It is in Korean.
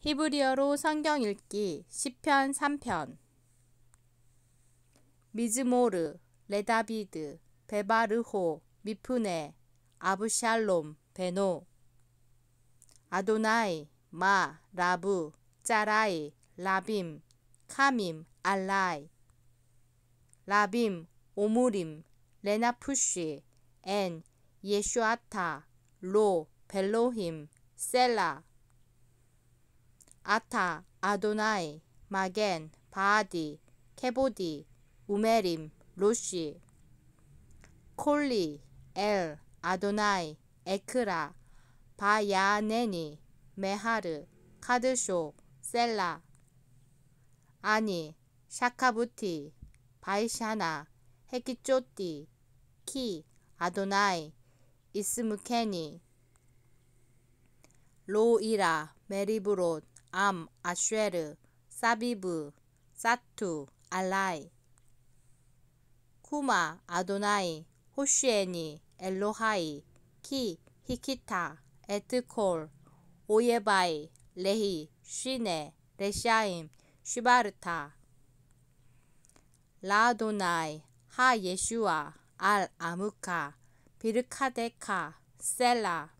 히브리어로 성경 읽기 1 0편 3편 미즈모르, 레다비드, 베바르호, 미프네, 아부샬롬, 베노 아도나이, 마, 라브, 짜라이, 라빔, 카밈, 알라이 라빔, 오무림레나푸쉬 엔, 예슈아타, 로, 벨로힘, 셀라, 아타, 아도나이, 마겐, 바디, 케보디, 우메림, 로시, 콜리, 엘, 아도나이, 에크라, 바야네니, 메하르, 카드쇼, 셀라, 아니, 샤카부티, 바이샤나, 헤키쪼띠, 키, 아도나이, 이스무케니, 로이라, 메리브롯, 암, 아쉐르, 사비브, 사투, 알라이, 쿠마, 아도나이, 호시에니, 엘로하이, 키, 히키타, 에트콜, 오예바이, 레히, 쉬네, 레샤임, 쉬바르타, 라도나이, 하 예슈아, 알 아무카, 비르카데카, 셀라,